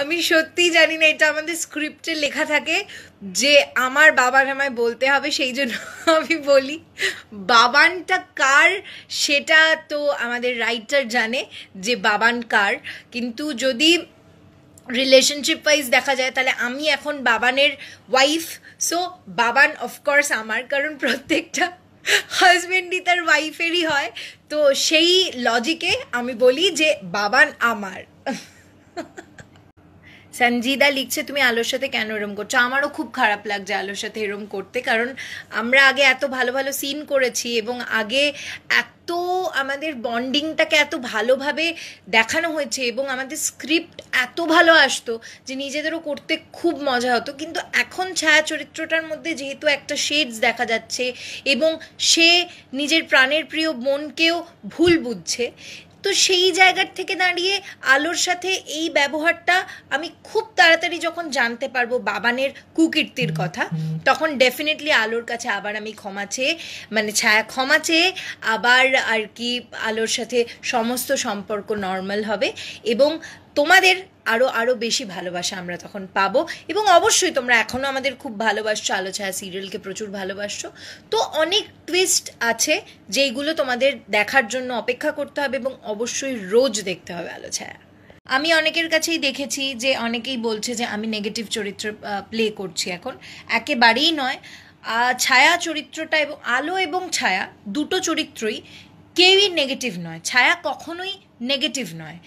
আমি সত্যিই জানি না এটা আমাদের স্ক্রিপ্টে লেখা থাকে যে আমার বাবার আমায় বলতে হবে সেই জন্য আমি বলি বাবানটা কার সেটা তো আমাদের রাইটার জানে যে বাবান কার কিন্তু যদি রিলেশনশিপ ওয়াইজ দেখা যায় তাহলে আমি এখন বাবানের ওয়াইফ সো বাবান অফকোর্স আমার কারণ প্রত্যেকটা হাজব্যান্ডই তার ওয়াইফেরই হয় তো সেই লজিকে আমি বলি যে বাবান আমার সঞ্জিদা লিখছে তুমি আলোর সাথে কেন এরম করছো আমারও খুব খারাপ লাগছে আলোর সাথে এরম করতে কারণ আমরা আগে এত ভালো ভালো সিন করেছি এবং আগে এত আমাদের বন্ডিংটাকে এত ভালোভাবে দেখানো হয়েছে এবং আমাদের স্ক্রিপ্ট এত ভালো আসতো যে নিজেদেরও করতে খুব মজা হতো কিন্তু এখন ছায়া চরিত্রটার মধ্যে যেহেতু একটা শেডস দেখা যাচ্ছে এবং সে নিজের প্রাণের প্রিয় বোনকেও ভুল বুঝছে তো সেই জায়গার থেকে দাঁড়িয়ে আলোর সাথে এই ব্যবহারটা আমি খুব তাড়াতাড়ি যখন জানতে পারবো বাবানের কুকীর্তির কথা তখন ডেফিনেটলি আলোর কাছে আবার আমি ক্ষমা চেয়ে মানে ছায়া ক্ষমা চেয়ে আবার আর কি আলোর সাথে সমস্ত সম্পর্ক নর্মাল হবে এবং তোমাদের আরও আরও বেশি ভালোবাসা আমরা তখন পাবো এবং অবশ্যই তোমরা এখনও আমাদের খুব ভালোবাসছো আলোছায়া সিরিয়ালকে প্রচুর ভালোবাসছো তো অনেক টুইস্ট আছে যেইগুলো তোমাদের দেখার জন্য অপেক্ষা করতে হবে এবং অবশ্যই রোজ দেখতে হবে আলোছায়া আমি অনেকের কাছেই দেখেছি যে অনেকেই বলছে যে আমি নেগেটিভ চরিত্র প্লে করছি এখন একেবারেই নয় ছায়া চরিত্রটা এবং আলো এবং ছায়া দুটো চরিত্রই কেউই নেগেটিভ নয় ছায়া কখনোই নেগেটিভ নয়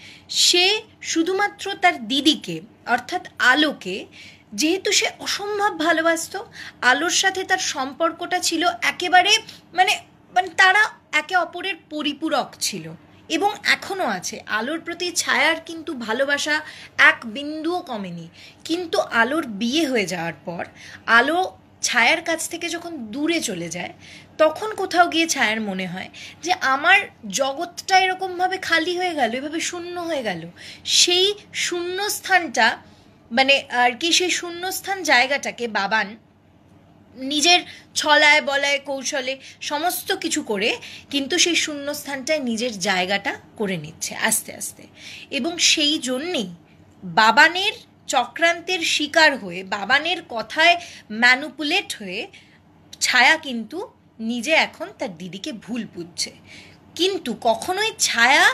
সে শুধুমাত্র তার দিদিকে অর্থাৎ আলোকে যেহেতু সে অসম্ভব ভালোবাসত আলোর সাথে তার সম্পর্কটা ছিল একেবারে মানে মানে তারা একে অপরের পরিপূরক ছিল এবং এখনও আছে আলোর প্রতি ছায়ার কিন্তু ভালোবাসা এক বিন্দুও কমেনি কিন্তু আলোর বিয়ে হয়ে যাওয়ার পর আলো ছায়ার কাছ থেকে যখন দূরে চলে যায় তখন কোথাও গিয়ে ছায়ার মনে হয় যে আমার জগৎটা এরকমভাবে খালি হয়ে গেল এভাবে শূন্য হয়ে গেল সেই শূন্য স্থানটা মানে আর কি সেই শূন্যস্থান জায়গাটাকে বাবান নিজের ছলায় বলায় কৌশলে সমস্ত কিছু করে কিন্তু সেই শূন্যস্থানটায় নিজের জায়গাটা করে নিচ্ছে আস্তে আস্তে এবং সেই জন্যেই বাবানের চক্রান্তের শিকার হয়ে বাবানের কথায় ম্যানুপুলেট হয়ে ছায়া কিন্তু নিজে এখন তার দিদিকে ভুল বুঝছে কিন্তু কখনোই ছায়া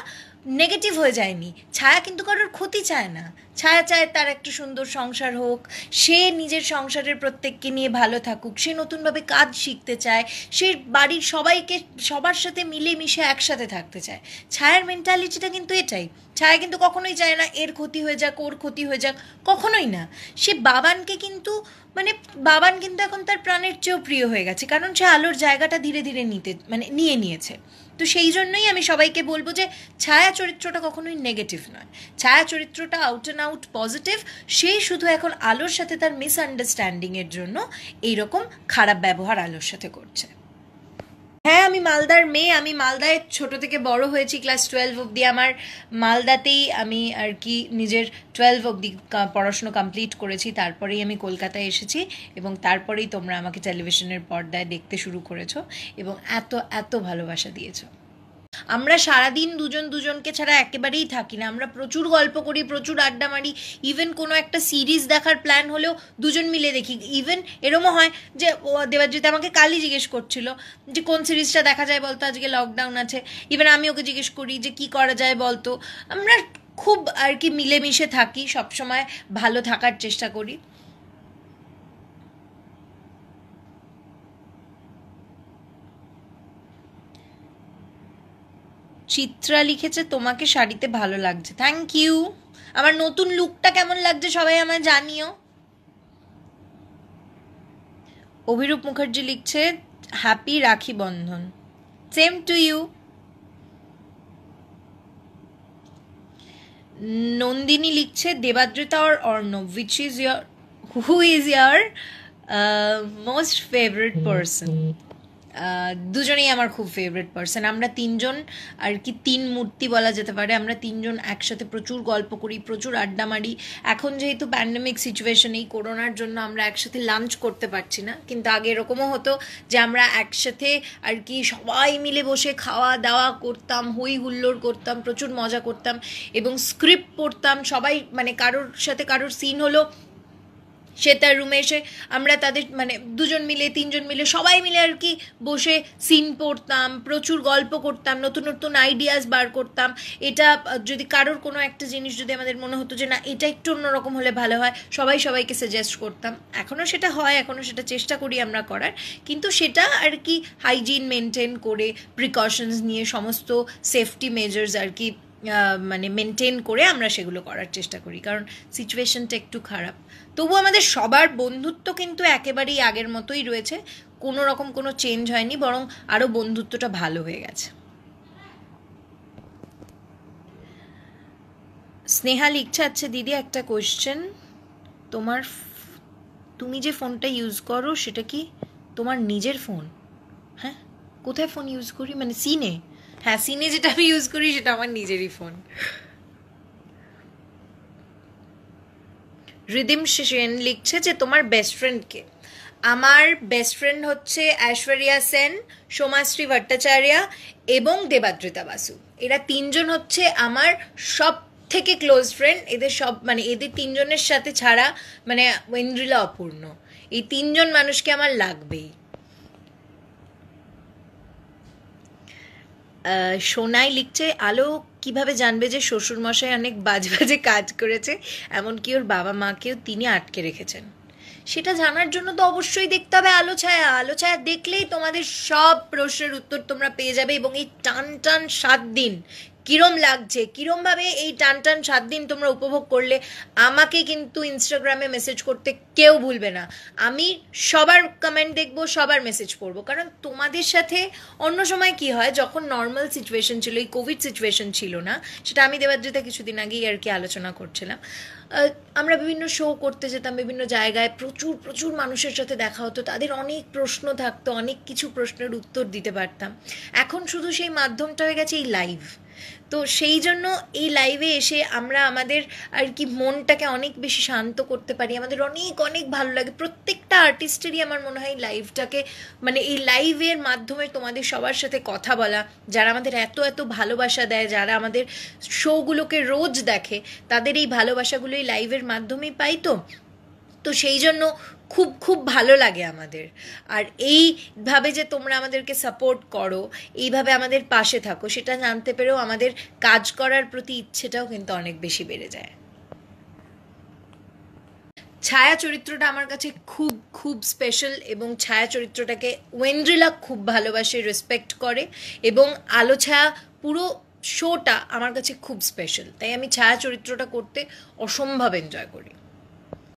নেগেটিভ হয়ে যায়নি ছায়া কিন্তু কারোর ক্ষতি চায় না ছায়া চায় তার একটা সুন্দর সংসার হোক সে নিজের সংসারের প্রত্যেককে নিয়ে ভালো থাকুক সে নতুনভাবে কাজ শিখতে চায় সে বাড়ির সবাইকে সবার সাথে মিলেমিশে একসাথে থাকতে চায় ছায়ার মেন্টালিটিটা কিন্তু এটাই ছায়া কিন্তু কখনোই চায় না এর ক্ষতি হয়ে যাক ওর ক্ষতি হয়ে যাক কখনোই না সে বাবানকে কিন্তু মানে বাবান কিন্তু এখন তার প্রাণের চেয়েও প্রিয় হয়ে গেছে কারণ সে আলোর জায়গাটা ধীরে ধীরে নিতে মানে নিয়ে নিয়েছে তো সেই জন্যই আমি সবাইকে বলবো যে ছায়া চরিত্রটা কখনোই নেগেটিভ নয় ছায়া চরিত্রটা আউট অ্যান্ড আউট পজিটিভ সেই শুধু এখন আলোর সাথে তার মিসআন্ডারস্ট্যান্ডিংয়ের জন্য এইরকম খারাপ ব্যবহার আলোর সাথে করছে হ্যাঁ আমি মালদার মেয়ে আমি মালদায় ছোট থেকে বড় হয়েছি ক্লাস টুয়েলভ অবধি আমার মালদাতেই আমি আর কি নিজের টুয়েলভ অবধি পড়াশুনো কমপ্লিট করেছি তারপরেই আমি কলকাতায় এসেছি এবং তারপরেই তোমরা আমাকে টেলিভিশনের পর্দায় দেখতে শুরু করেছো এবং এত এত ভালোবাসা দিয়েছো আমরা সারাদিন দুজন দুজনকে ছাড়া একেবারেই থাকি না আমরা প্রচুর গল্প করি প্রচুর আড্ডা মারি ইভেন কোনো একটা সিরিজ দেখার প্ল্যান হলেও দুজন মিলে দেখি ইভেন এরমও হয় যে দেবাজিতে আমাকে কালই জিজ্ঞেস করছিল যে কোন সিরিজটা দেখা যায় বলতো আজকে লকডাউন আছে ইভেন আমি ওকে জিজ্ঞেস করি যে কি করা যায় বলতো আমরা খুব আর কি মিলেমিশে থাকি সবসময় ভালো থাকার চেষ্টা করি চিত্রা লিখেছে তোমাকে শাড়িতে ভালো লাগছে থ্যাংক ইউ আমার নতুন লুকটা কেমন লাগছে সবাই আমায় জানিও অভিরূপ মুখার্জি লিখছে happy Rakhi Bandhan same to you Nandini লিখছে Debadrita or Arnab which is your who is your most favourite person দুজনেই আমার খুব ফেভারিট পার্সন আমরা তিনজন আর কি তিন মূর্তি বলা যেতে পারে আমরা তিনজন একসাথে প্রচুর গল্প করি প্রচুর আড্ডা মারি এখন যেহেতু প্যান্ডেমিক সিচুয়েশন এই করোনার জন্য আমরা একসাথে লাঞ্চ করতে পারছি না কিন্তু আগে এরকমও হতো যে আমরা একসাথে আর কি সবাই মিলে বসে খাওয়া দাওয়া করতাম হই হুল্লোড় করতাম প্রচুর মজা করতাম এবং স্ক্রিপ্ট পড়তাম সবাই মানে কারোর সাথে কারোর সিন হলো সে তার রুমে এসে আমরা তাদের মানে দুজন মিলে তিনজন মিলে সবাই মিলে আর কি বসে সিন পড়তাম প্রচুর গল্প করতাম নতুন নতুন আইডিয়াস বার করতাম এটা যদি কারোর কোনো একটা জিনিস যদি আমাদের মনে হতো যে না এটা একটু অন্যরকম হলে ভালো হয় সবাই সবাইকে সাজেস্ট করতাম এখনও সেটা হয় এখনও সেটা চেষ্টা করি আমরা করার কিন্তু সেটা আর কি হাইজিন মেনটেন করে প্রিকশনস নিয়ে সমস্ত সেফটি মেজার্স আর কি মানে মেনটেন করে আমরা সেগুলো করার চেষ্টা করি কারণ সিচুয়েশনটা একটু খারাপ তবু আমাদের সবার বন্ধুত্ব কিন্তু একেবারেই আগের মতোই রয়েছে কোনো রকম কোনো চেঞ্জ হয়নি বরং আরও বন্ধুত্বটা ভালো হয়ে গেছে স্নেহা লিখছে আচ্ছা দিদি একটা কোয়েশ্চেন তোমার তুমি যে ফোনটা ইউজ করো সেটা কি তোমার নিজের ফোন হ্যাঁ কোথায় ফোন ইউজ করি মানে সিনে হ্যাঁ, সিনে যেটা আমি ইউজ করি সেটা আমার নিজেরই ফোন রিদিম সেন লিখছে যে তোমার বেস্ট ফ্রেন্ডকে আমার বেস্ট ফ্রেন্ড হচ্ছে ঐশ্বরিয়া সেন সোমাশ্রী ভট্টাচার্যা এবং দেবাদ্রিতা বাসু এরা তিনজন হচ্ছে আমার সব থেকে ক্লোজ ফ্রেন্ড এদের সব মানে এদের তিনজনের সাথে ছাড়া মানে ইন্দ্রিলা অপূর্ণ এই তিনজন মানুষকে আমার লাগবেই সোনাই লিখছে আলো কিভাবে জানবে যে শ্বশুরমশাই অনেক বাজে বাজে কাজ করেছে এমনকি ওর বাবা মাকেও তিনি আটকে রেখেছেন সেটা জানার জন্য তো অবশ্যই দেখতে হবে আলো ছায়া আলো ছায়া দেখলেই তোমাদের সব প্রশ্নের উত্তর তোমরা পেয়ে যাবে এবং এই টান টান সাত দিন কিরম লাগছে কিরমভাবে এই টান টান সাত দিন তোমরা উপভোগ করলে আমাকে কিন্তু ইনস্টাগ্রামে মেসেজ করতে কেউ ভুলবে না আমি সবার কমেন্ট দেখবো সবার মেসেজ পড়বো কারণ তোমাদের সাথে অন্য সময় কি হয় যখন নর্মাল সিচুয়েশন ছিল এই কোভিড সিচুয়েশন ছিল না সেটা আমি দেবাদ্রিতা কিছুদিন আগেই আর কি আলোচনা করছিলাম আমরা বিভিন্ন শো করতে যেতাম বিভিন্ন জায়গায় প্রচুর প্রচুর মানুষের সাথে দেখা হতো তাদের অনেক প্রশ্ন থাকতো অনেক কিছু প্রশ্নের উত্তর দিতে পারতাম এখন শুধু সেই মাধ্যমটা হয়ে গেছে এই লাইভ তো সেই জন্য এই লাইভে এসে আমরা আমাদের আর কি মনটাকে অনেক বেশি শান্ত করতে পারি আমাদের অনেক অনেক ভালো লাগে প্রত্যেকটা আর্টিস্টেরই আমার মনে হয় লাইভটাকে মানে এই লাইভের মাধ্যমে তোমাদের সবার সাথে কথা বলা যারা আমাদের এত এত ভালোবাসা দেয় যারা আমাদের শোগুলোকে রোজ দেখে তাদের এই ভালোবাসাগুলো এই লাইভের মাধ্যমেই পাই তো তো সেই জন্য খুব খুব ভালো লাগে আমাদের আর এইভাবে যে তোমরা আমাদেরকে সাপোর্ট করো এইভাবে আমাদের পাশে থাকো সেটা জানতে পেরেও আমাদের কাজ করার প্রতি ইচ্ছেটাও কিন্তু অনেক বেশি বেড়ে যায় ছায়া চরিত্রটা আমার কাছে খুব খুব স্পেশাল এবং ছায়া চরিত্রটাকে ওয়েন্দ্রিলা খুব ভালোবাসে রেসপেক্ট করে এবং আলো ছায়া পুরো শোটা আমার কাছে খুব স্পেশাল তাই আমি ছায়া চরিত্রটা করতে অসম্ভব এনজয় করি